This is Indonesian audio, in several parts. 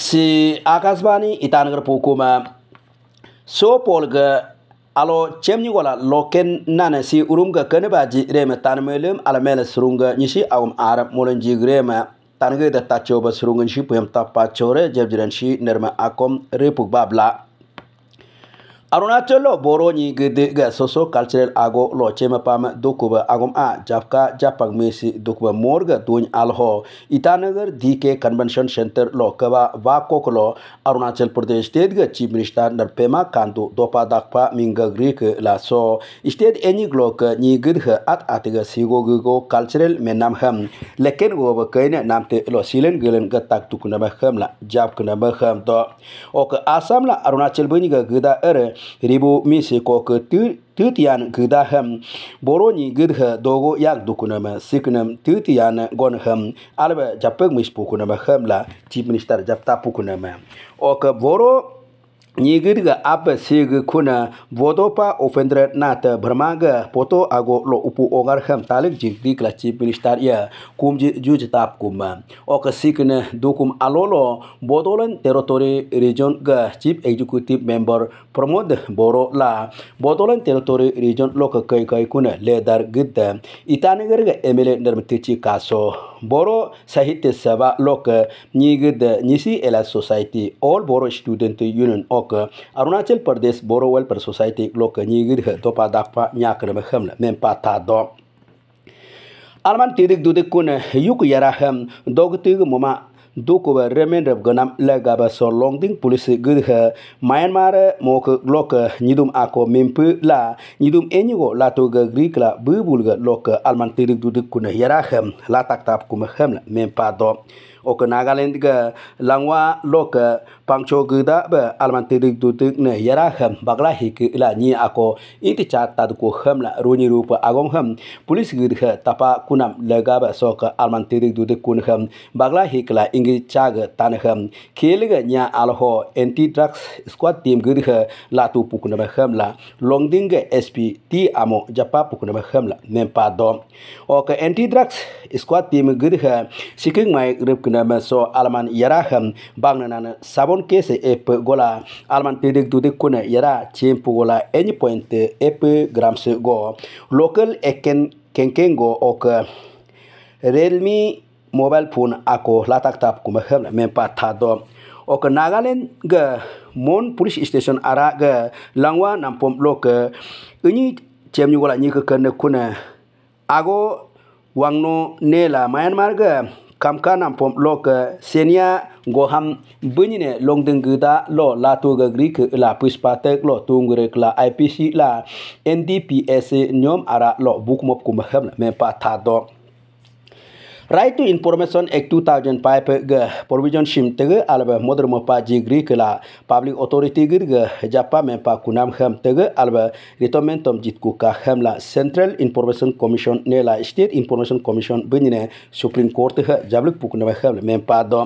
si akasbani itangar pukuma so polga alo chemni gola loken nana si urumga kanba ji rema ala mele surunga nyisi awum arab molen ji grema tanga da tachoba surunga nyisi pem tappa chore jebjiran shi nerma akom repuk babla arunaacholo boronyi gidi ga soso cultural ago lo chema pam dokuba agom a japka japak mesi dokuba morga tuny alho itanagar dk convention center lo kaba wa koklo arunachal pradesh state ga chief minister narpema kandu dopa dakpa minga greek la so state any glok ni gid at atiga sigo go cultural menam ham leken go ba kaina namte lo silen gelen ga tak tukuna ba ham la japkuna ba ham to ok asam la arunachal bani ga gida ere रीबु मिसे कोके त त्तयान किदा हैम बोरोनिगिद h दोगो याक दुखनमा सिकनम त्तयान गन हम आलब जापेक मिस पुकनमा हम ला चीफमिनिस्तर जापता पुखनेमा nigirga abba sigi kuna vodopa ofendre nata bermaga poto ago lo upu ongar ham talik jikdi kla chief minister ya kumji juj tap kum, oka sikne dukum alolo bodolan territory region ga chief executive member pramod boro la bodolan territory region lo ka kai kai kuna ledar gidda itanigarga emele ndarmtichi kaso boro sahitya saba lok nyigd nyisi ela society all boro student union ok arunachal pradesh boro welfare society lok nyigd topa dakpa nyakram khamla mempa ta do alman tidik dudik kun yuk yara dog tig dukuba remendra ganam lega ba so longding police gudha myanmar mok lok nidum ako mempu la nidum enyigo la to ga greek la bubul ga lok alman tirik dudik kuna yara hem la tak tap kuma hem mempa do oke nagaland ga langwa loke pangcho gda ba alman tidik dutik ne yara ham bagla hik ila ni ako inti cha tad ko la roni rupa agong ham polisi gid tapa kunam lega ba alman tidik dutik kun ham bagla hik la ingi cha ga tan ham khel ge nya alho anti drugs squad team gid la tu pukuna ba ham la longding ge sp ti amo japa pukuna ba ham la nempa dom oke anti drugs squad team gid ha sikeng mai kunam so alman yara ham bang na sabon kese ep gola alman tidik tudik kuna yara chimpu gola any point ep se go local eken go ok realme mobile phone ako latak tap kuma hem mem pa thado ok nagaland ga mon police station ara ga langwa nampom lok ini cemni gola nyi ka kene kuna ago wangno nela myanmar ga kamka pom eh, lo ka senya go ham banyine long deng gda lo la to ga gri ke la puspa te lo tung re la ipc la ndps nyom ara lo bukmop kum ham me pa tha do Right to Information Act 2005 ge provision shim tege alba modr mo pa jigri kala public authority gir ge japa men pa kunam ham tege alba ritomentom jitku ka ham la Central Information Commission ne la State Information Commission binine Supreme Court ha jablik pukna ham men pa do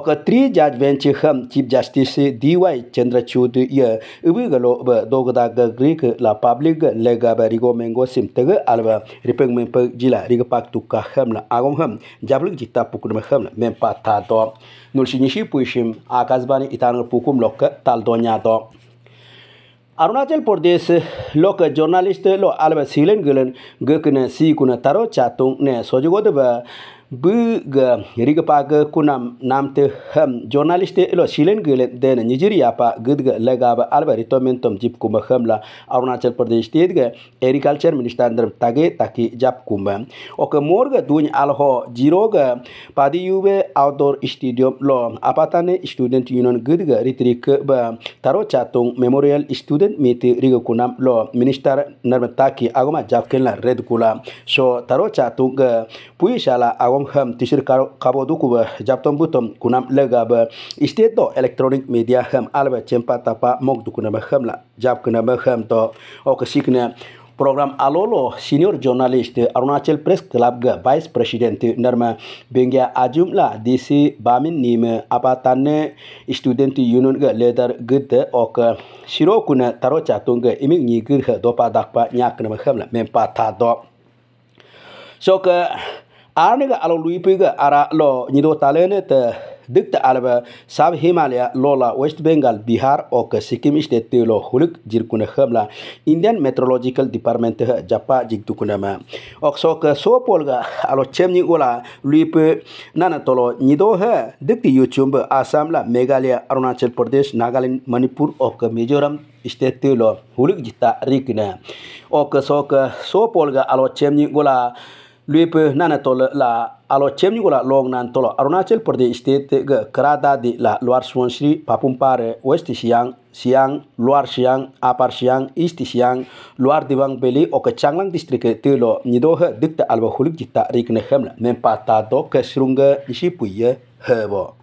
ok tri judge bench ham Chief Justice DY Chandra Chudh ye ubi galo ba dogda ge gri ke la public lega ba rigo mengo sim tege alba ripeng men pa jila riga pak tu ka ham la agom ham jablik jita pukudum khem men pa ta do nul shi nishi puishim akazbani itanar pukum lok tal do nya do Arunachal Pradesh lok journalist lo alba silen gulen gukne si taro chatung ne sojugodba buga riga paga kunam namte ham journaliste lo shilen gele den nigeria pa gudga lega albari to men tom jip kuma hamla arunachal pradesh te ga agriculture minister ndar tage taki jap kuma ok morga duny alho jiroga padi yube outdoor stadium lo apatane student union gudga ritrik ba taro chatung memorial student meet riga kunam lo minister ndar taki agoma jap kenla red kula so taro chatung puishala agoma kong ham tisir kabo du kuba japtom butom kunam lega ba isteto electronic media ham alba cempa tapa mok na ba ham la jap ba ham to ok sikna program alolo senior journalist arunachal press club ga vice president narma bengya ajumla dc bamin nime apatane student union ga leader gud ok shiro kuna taro chatung ga iming ni gud dopa dakpa nyak nam khamla mem pa tha do so ka arniga pui luipiga ara lo nyido talene te dikta alaba sab himalaya lola west bengal bihar ok sikkim iste te lo huluk jirkuna khamla indian meteorological department te japa jigdukuna ma ok so ke so polga alo chemni ola luip nana tolo nyido he, dikti youtube assam la meghalaya arunachal pradesh nagaland manipur ok mizoram iste te lo huluk jita rikna ok so ke so polga alo chemni ula luipe nana tol la alo ni gola long nan tolo arunachal pradesh te ga karada di la luar papum pare west siang siang luar siang apar siang east siang luar diwang beli ok changlang district te lo nido ha dikta alba hulik jita rikne hemla men pata do ke srunga isi puye hebo